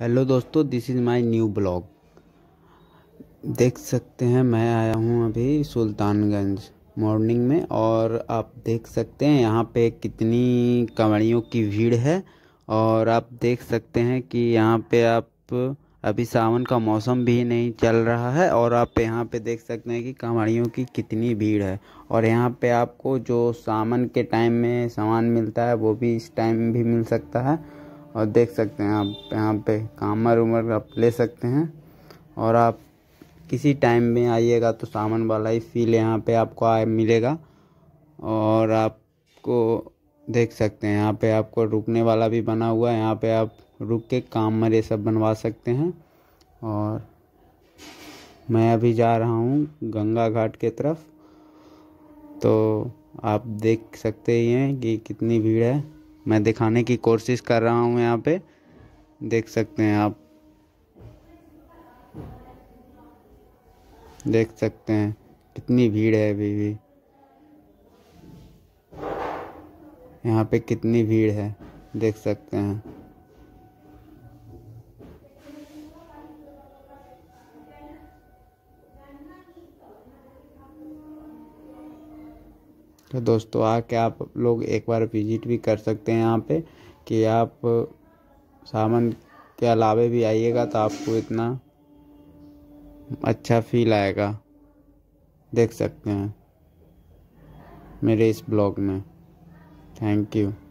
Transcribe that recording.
hello दोस्तों this is my new blog देख सकते हैं मैं आया हूँ अभी सुल्तानगंज मॉर्निंग में और आप देख सकते हैं यहाँ पे कितनी कांवड़ियों की भीड़ है और आप देख सकते हैं कि यहाँ पे आप अभी सावन का मौसम भी नहीं चल रहा है और आप यहाँ पे देख सकते हैं कि कांवड़ियों की कितनी भीड़ है और यहाँ पर आपको जो सावन के टाइम में सामान मिलता है वो भी इस टाइम भी मिल सकता है और देख सकते हैं आप यहाँ पे कामर उमर आप ले सकते हैं और आप किसी टाइम में आइएगा तो सामान वाला ही फील यहाँ पे आपको आए मिलेगा और आपको देख सकते हैं यहाँ पे आपको रुकने वाला भी बना हुआ है यहाँ पे आप रुक के कामर ये सब बनवा सकते हैं और मैं अभी जा रहा हूँ गंगा घाट के तरफ तो आप देख सकते ही हैं कि कितनी भीड़ है मैं दिखाने की कोशिश कर रहा हूँ यहाँ पे देख सकते हैं आप देख सकते हैं कितनी भीड़ है अभी भी यहाँ पे कितनी भीड़ है देख सकते हैं तो दोस्तों आके आप लोग एक बार विजिट भी कर सकते हैं यहाँ पे कि आप सामान के अलावे भी आइएगा तो आपको इतना अच्छा फील आएगा देख सकते हैं मेरे इस ब्लॉग में थैंक यू